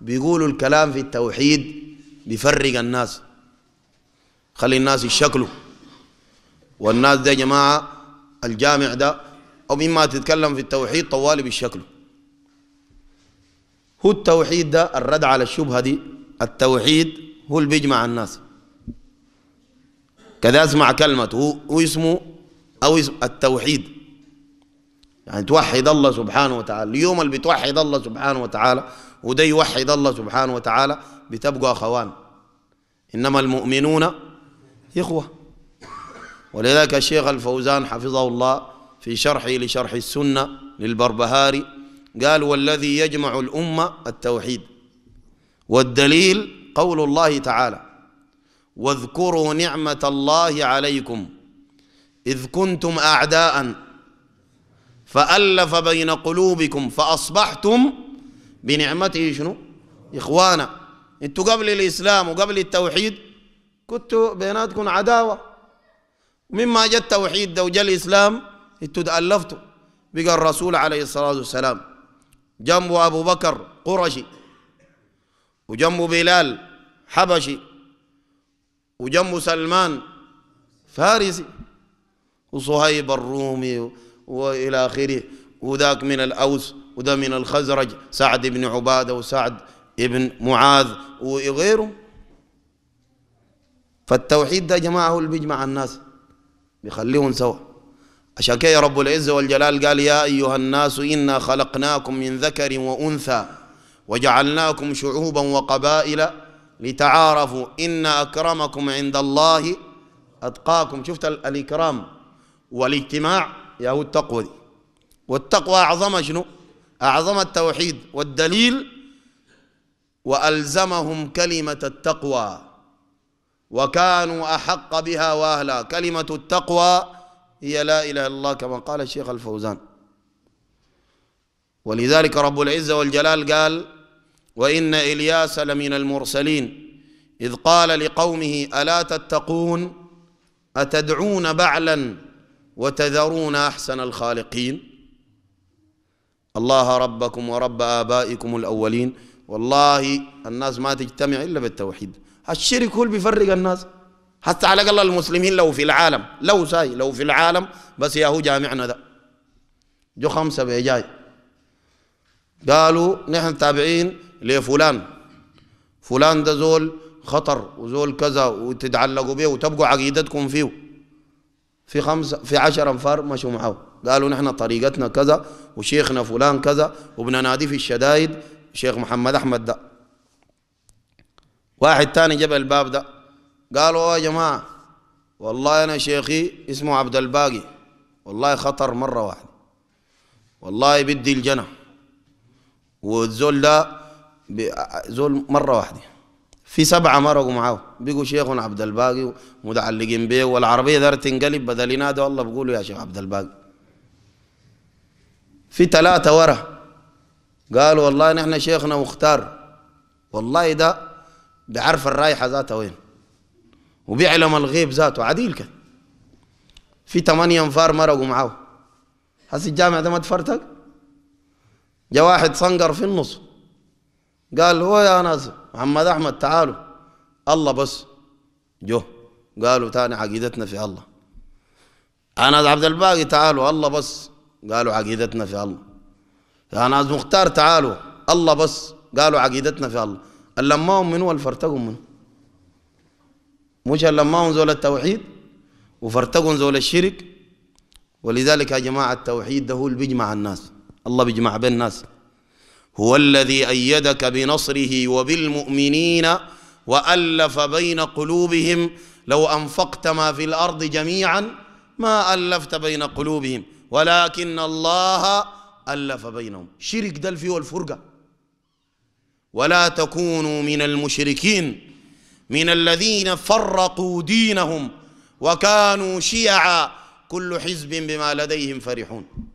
بيقولوا الكلام في التوحيد بيفرق الناس خلي الناس يشكلوا والناس ده يا جماعة الجامع ده أو مما تتكلم في التوحيد طوالي بالشكل هو التوحيد ده الرد على الشبهة دي التوحيد هو اللي بيجمع الناس كذا اسمع كلمة هو, هو اسمه أو اسم التوحيد يعني توحد الله سبحانه وتعالى اليوم اللي بتوحد الله سبحانه وتعالى وده يوحد الله سبحانه وتعالى بتبقوا أخوان إنما المؤمنون إخوة ولذلك الشيخ الفوزان حفظه الله في شرحه لشرح السنة للبربهاري قال والذي يجمع الأمة التوحيد والدليل قول الله تعالى واذكروا نعمة الله عليكم إذ كنتم أعداءً فألف بين قلوبكم فأصبحتم بنعمته شنو إخوانا أنتوا قبل الإسلام وقبل التوحيد كنتوا بيناتكم عداوة مما جاء التوحيد ده وجاء الإسلام أنتوا تألفتوا بقى الرسول عليه الصلاة والسلام جنبه أبو بكر قرشي وجنبه بلال حبشي وجنبه سلمان فارسي وصهيب الرومي وإلى آخره وذاك من الأوس وذا من الخزرج سعد بن عبادة وسعد بن معاذ وغيره فالتوحيد ده جماعة هو اللي بيجمع الناس بيخليهم سوا عشان كده رب العزة والجلال قال يا أيها الناس إنا خلقناكم من ذكر وأنثى وجعلناكم شعوبا وقبائل لتعارفوا إن أكرمكم عند الله أتقاكم شفت الإكرام والاجتماع هو التقوى دي والتقوى أعظم شنو أعظم التوحيد والدليل وألزمهم كلمة التقوى وكانوا أحق بها وأهلها كلمة التقوى هي لا إله إلا الله كما قال الشيخ الفوزان ولذلك رب العزة والجلال قال وإن إلياس لمن المرسلين إذ قال لقومه ألا تتقون أتدعون بعلا وتذرون احسن الخالقين الله ربكم ورب ابائكم الاولين والله الناس ما تجتمع الا بالتوحيد الشرك هو اللي بيفرق الناس حتى على الاقل المسلمين لو في العالم لو ساي لو في العالم بس ياهو جامعنا ده جو خمسه بيجاي قالوا نحن تابعين لفلان فلان ده زول خطر وزول كذا وتتعلقوا به وتبقوا عقيدتكم فيه في خمسة في عشر أنفار مشوا معه قالوا نحن طريقتنا كذا وشيخنا فلان كذا وبننادي في الشدايد شيخ محمد أحمد ده واحد تاني جاب الباب ده قالوا يا جماعة والله أنا شيخي اسمه عبد الباقي والله خطر مرة واحدة والله بدي الجنة والزول ده زول مرة واحدة في سبعة مرقوا معاه بيقوا شيخنا عبد الباقي متعلقين به والعربية دار تنقلب بدل ينادوا الله بقولوا يا شيخ عبد الباقي في ثلاثة ورا قالوا والله نحن شيخنا مختار والله ده بعرف الرايحة ذاته وين وبيعلم الغيب ذاته عديل كان في ثمانية انفار مرقوا معاه حس الجامع ده ما تفرتك جا واحد صنقر في النص قال هو يا ناس محمد احمد تعالوا الله بس جو قالوا تاني عقيدتنا في الله انس عبد الباقي تعالوا الله بس قالوا عقيدتنا في الله يا ناس مختار تعالوا الله بس قالوا عقيدتنا في الله اللماهم منو الفرتقهم منو مش اللماهم زول التوحيد وفرتقهم زول الشرك ولذلك يا جماعه التوحيد ده هو اللي بيجمع الناس الله بيجمع بين الناس هو الذي ايدك بنصره وبالمؤمنين والف بين قلوبهم لو انفقت ما في الارض جميعا ما الفت بين قلوبهم ولكن الله الف بينهم شرك ده الفي والفرقه ولا تكونوا من المشركين من الذين فرقوا دينهم وكانوا شيعا كل حزب بما لديهم فرحون